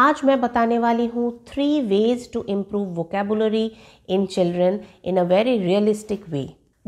आज मैं बताने वाली हूँ three ways to improve vocabulary in children in a very realistic way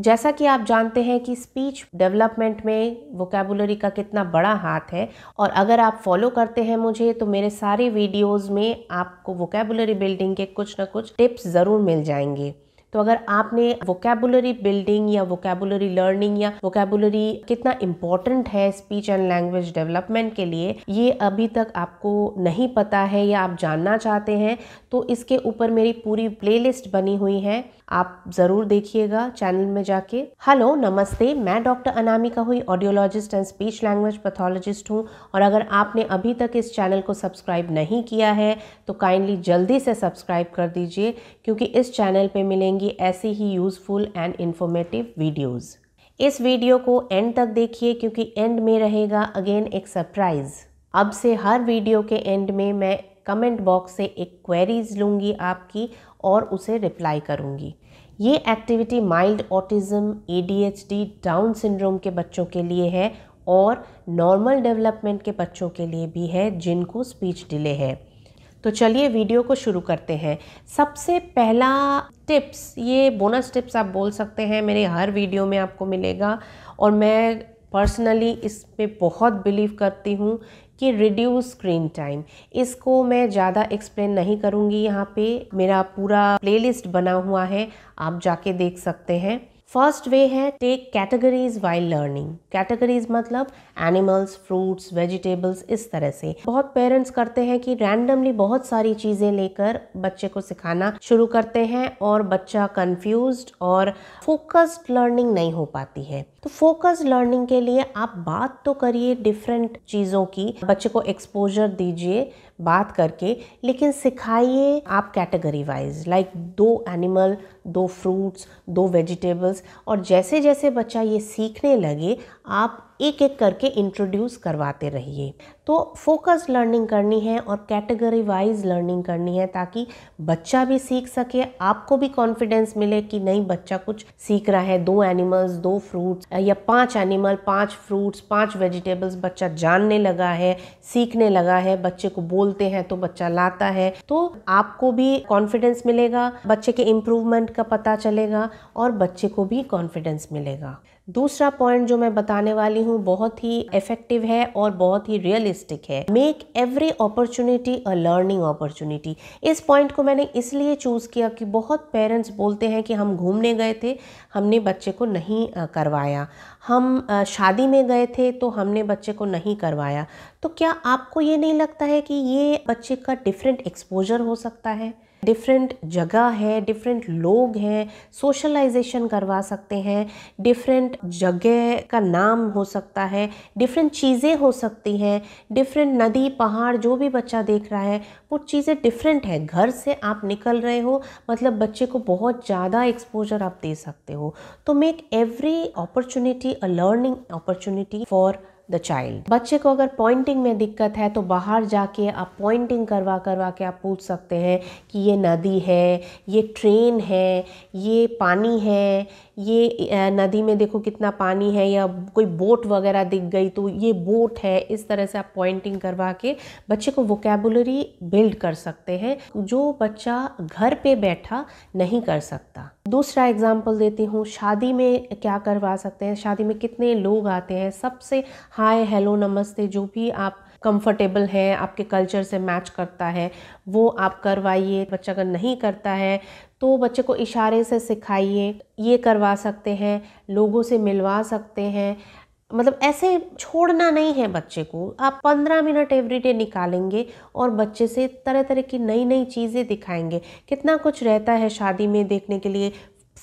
जैसा कि आप जानते हैं कि स्पीच डेवलपमेंट में वोकेबुलरी का कितना बड़ा हाथ है और अगर आप फॉलो करते हैं मुझे तो मेरे सारे वीडियोज़ में आपको वोकेबुलरी बिल्डिंग के कुछ ना कुछ टिप्स ज़रूर मिल जाएंगे तो अगर आपने वोकेबुलरी बिल्डिंग या वोकेबुलरी लर्निंग या वोकेबुलरी कितना इम्पोर्टेंट है स्पीच एंड लैंग्वेज डेवलपमेंट के लिए ये अभी तक आपको नहीं पता है या आप जानना चाहते हैं तो इसके ऊपर मेरी पूरी प्लेलिस्ट बनी हुई है आप ज़रूर देखिएगा चैनल में जाके हेलो नमस्ते मैं डॉक्टर अनामिका हुई audiologist and speech language pathologist हूँ और अगर आपने अभी तक इस चैनल को सब्सक्राइब नहीं किया है तो काइंडली जल्दी से सब्सक्राइब कर दीजिए क्योंकि इस चैनल पे मिलेंगे मिलेंगी ऐसी ही यूज़फुल एंड इन्फॉर्मेटिव वीडियोस। इस वीडियो को एंड तक देखिए क्योंकि एंड में रहेगा अगेन एक सरप्राइज़ अब से हर वीडियो के एंड में मैं कमेंट बॉक्स से एक क्वेरीज लूंगी आपकी और उसे रिप्लाई करूंगी ये activity mild autism a Down syndrome के बच्चों के लिए है और नॉर्मल डेवलपमेंट के बच्चों के लिए भी है जिनको स्पीच डिले है तो चलिए वीडियो को शुरू करते हैं सबसे पहला टिप्स ये बोनस टिप्स आप बोल सकते हैं मेरे हर वीडियो में आपको मिलेगा और मैं पर्सनली इस पर बहुत बिलीव करती हूँ कि रिड्यूस स्क्रीन टाइम इसको मैं ज़्यादा एक्सप्लेन नहीं करूँगी यहाँ पे मेरा पूरा प्लेलिस्ट बना हुआ है आप जाके देख सकते हैं फर्स्ट वे है take categories while learning categories मतलब एनिमल्स फ्रूट्स वेजिटेबल्स इस तरह से बहुत पेरेंट्स करते हैं कि रैंडमली बहुत सारी चीज़ें लेकर बच्चे को सिखाना शुरू करते हैं और बच्चा कंफ्यूज और फोकस्ड लर्निंग नहीं हो पाती है तो फोकस्ड लर्निंग के लिए आप बात तो करिए डिफरेंट चीज़ों की बच्चे को एक्सपोजर दीजिए बात करके लेकिन सिखाइए आप कैटेगरी वाइज लाइक दो एनिमल दो फ्रूट्स दो वेजिटेबल्स और जैसे जैसे बच्चा ये सीखने लगे आप एक एक करके इंट्रोड्यूस करवाते रहिए तो फोकस लर्निंग करनी है और कैटेगरी वाइज लर्निंग करनी है ताकि बच्चा भी सीख सके आपको भी कॉन्फिडेंस मिले कि नहीं बच्चा कुछ सीख रहा है दो एनिमल्स दो फ्रूट्स या पांच एनिमल पांच फ्रूट्स पांच वेजिटेबल्स बच्चा जानने लगा है सीखने लगा है बच्चे को बोलते हैं तो बच्चा लाता है तो आपको भी कॉन्फिडेंस मिलेगा बच्चे के इम्प्रूवमेंट का पता चलेगा और बच्चे को भी कॉन्फिडेंस मिलेगा दूसरा पॉइंट जो मैं बताने वाली हूँ बहुत ही इफेक्टिव है और बहुत ही रियलिस्टिक है make every opportunity a learning opportunity इस पॉइंट को मैंने इसलिए चूज़ किया कि बहुत पेरेंट्स बोलते हैं कि हम घूमने गए थे हमने बच्चे को नहीं करवाया हम शादी में गए थे तो हमने बच्चे को नहीं करवाया तो क्या आपको ये नहीं लगता है कि ये बच्चे का डिफरेंट एक्सपोजर हो सकता है डिफरेंट जगह है डिफरेंट लोग हैं सोशलाइजेशन करवा सकते हैं डिफरेंट जगह का नाम हो सकता है डिफरेंट चीज़ें हो सकती हैं डिफरेंट नदी पहाड़ जो भी बच्चा देख रहा है वो चीज़ें डिफरेंट है घर से आप निकल रहे हो मतलब बच्चे को बहुत ज़्यादा एक्सपोजर आप दे सकते हो तो make every opportunity a learning opportunity for the child बच्चे को अगर पॉइंटिंग में दिक्कत है तो बाहर जाके आप पॉइंटिंग करवा करवा के आप पूछ सकते हैं कि ये नदी है ये ट्रेन है ये पानी है ये नदी में देखो कितना पानी है या कोई बोट वगैरह दिख गई तो ये बोट है इस तरह से आप पॉइंटिंग करवा के बच्चे को वोकेबुलरी बिल्ड कर सकते हैं जो बच्चा घर पे बैठा नहीं कर सकता दूसरा एग्जाम्पल देती हूँ शादी में क्या करवा सकते हैं शादी में कितने लोग आते हैं सबसे हाय हेलो नमस्ते जो भी आप कंफर्टेबल हैं आपके कल्चर से मैच करता है वो आप करवाइए बच्चा अगर नहीं करता है तो बच्चे को इशारे से सिखाइए ये करवा सकते हैं लोगों से मिलवा सकते हैं मतलब ऐसे छोड़ना नहीं है बच्चे को आप पंद्रह मिनट एवरीडे निकालेंगे और बच्चे से तरह तरह की नई नई चीज़ें दिखाएंगे कितना कुछ रहता है शादी में देखने के लिए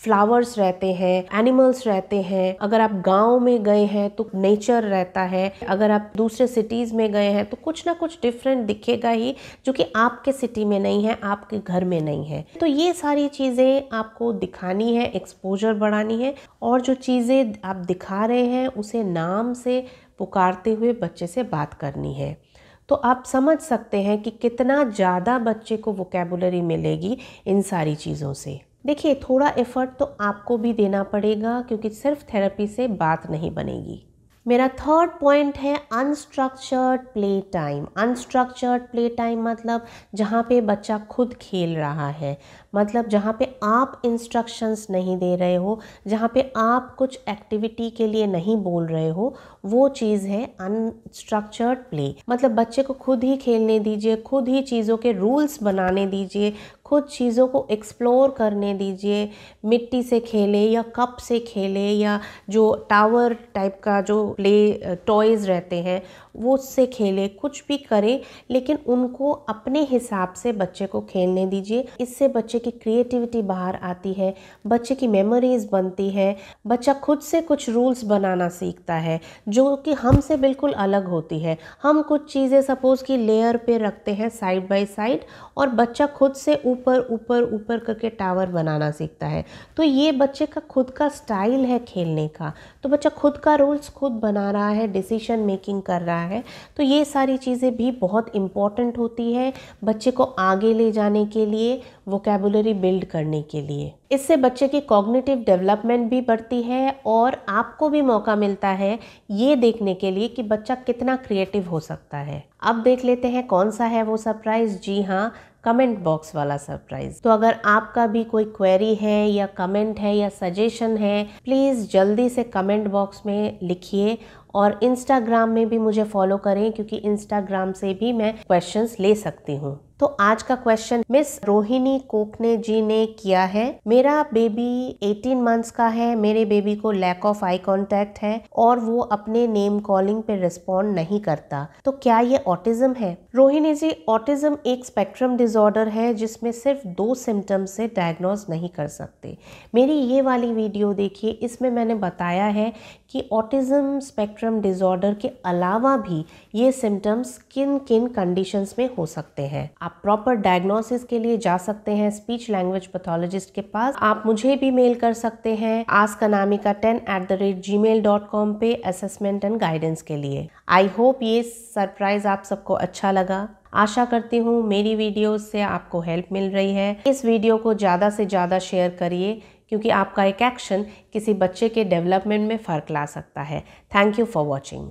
फ्लावर्स रहते हैं एनिमल्स रहते हैं अगर आप गांव में गए हैं तो नेचर रहता है अगर आप दूसरे सिटीज़ में गए हैं तो कुछ ना कुछ डिफरेंट दिखेगा ही जो कि आपके सिटी में नहीं है आपके घर में नहीं है तो ये सारी चीज़ें आपको दिखानी है एक्सपोजर बढ़ानी है और जो चीज़ें आप दिखा रहे हैं उसे नाम से पुकारते हुए बच्चे से बात करनी है तो आप समझ सकते हैं कि कितना ज़्यादा बच्चे को वोकेबुलरी मिलेगी इन सारी चीज़ों से देखिए थोड़ा एफर्ट तो आपको भी देना पड़ेगा क्योंकि सिर्फ थेरेपी से बात नहीं बनेगी मेरा थर्ड पॉइंट है unstructured play time unstructured play time मतलब जहाँ पे बच्चा खुद खेल रहा है मतलब जहाँ पे आप इंस्ट्रक्शंस नहीं दे रहे हो जहाँ पे आप कुछ एक्टिविटी के लिए नहीं बोल रहे हो वो चीज़ है अनस्ट्रक्चर्ड प्ले मतलब बच्चे को खुद ही खेलने दीजिए खुद ही चीज़ों के रूल्स बनाने दीजिए खुद चीज़ों को एक्सप्लोर करने दीजिए मिट्टी से खेले या कप से खेले या जो टावर टाइप का जो प्ले टॉयज़ रहते हैं वो उससे खेले कुछ भी करें लेकिन उनको अपने हिसाब से बच्चे को खेलने दीजिए इससे बच्चे की क्रिएटिविटी बाहर आती है बच्चे की मेमोरीज़ बनती है बच्चा खुद से कुछ रूल्स बनाना सीखता है जो कि हमसे बिल्कुल अलग होती है हम कुछ चीज़ें सपोज़ कि लेयर पे रखते हैं साइड बाय साइड और बच्चा खुद से ऊपर ऊपर ऊपर ऊपर करके टावर बनाना सीखता है तो ये बच्चे का खुद का स्टाइल है खेलने का तो बच्चा खुद का रूल्स खुद बना रहा है डिसीशन मेकिंग कर रहा है तो ये सारी चीज़ें भी बहुत इम्पॉर्टेंट होती है बच्चे को आगे ले जाने के लिए वोकेबुलरी बिल्ड करने के लिए इससे बच्चे की कॉग्निटिव डेवलपमेंट भी बढ़ती है और आपको भी मौका मिलता है ये देखने के लिए कि बच्चा कितना क्रिएटिव हो सकता है अब देख लेते हैं कौन सा है वो सरप्राइज़ जी हाँ कमेंट बॉक्स वाला सरप्राइज तो अगर आपका भी कोई क्वेरी है या कमेंट है या सजेशन है प्लीज़ जल्दी से कमेंट बॉक्स में लिखिए और इंस्टाग्राम में भी मुझे फॉलो करें क्योंकि इंस्टाग्राम से भी मैं क्वेश्चंस ले सकती हूँ तो आज का क्वेश्चन मिस रोहिणी कोकने जी ने किया है मेरा बेबी 18 मंथ्स का है मेरे बेबी को लैक ऑफ आई कांटेक्ट है और वो अपने नेम कॉलिंग पे रिस्पॉन्ड नहीं करता तो क्या ये ऑटिज्म है रोहिणी जी ऑटिज्म एक स्पेक्ट्रम डिसऑर्डर है जिसमें सिर्फ दो सिम्टम्स से डायग्नोज नहीं कर सकते मेरी ये वाली वीडियो देखिए इसमें मैंने बताया है कि ऑटिज्म स्पेक्ट्रम डिसऑर्डर के अलावा भी ये सिम्टम्स किन किन कंडीशंस में हो सकते हैं आप प्रॉपर डायग्नोसिस के लिए जा सकते हैं स्पीच लैंग्वेज पैथोलॉजिस्ट के पास आप मुझे भी मेल कर सकते हैं का Namika ten at the rate gmail dot com पे असेसमेंट एंड गाइडेंस के लिए आई होप ये सरप्राइज आप सबको अच्छा लगा आशा करती हूँ मेरी वीडियो से आपको हेल्प मिल रही है इस वीडियो को ज़्यादा से ज़्यादा शेयर करिए क्योंकि आपका एक एक्शन किसी बच्चे के डेवलपमेंट में फ़र्क ला सकता है थैंक यू फॉर वॉचिंग